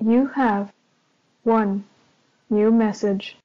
You have one new message.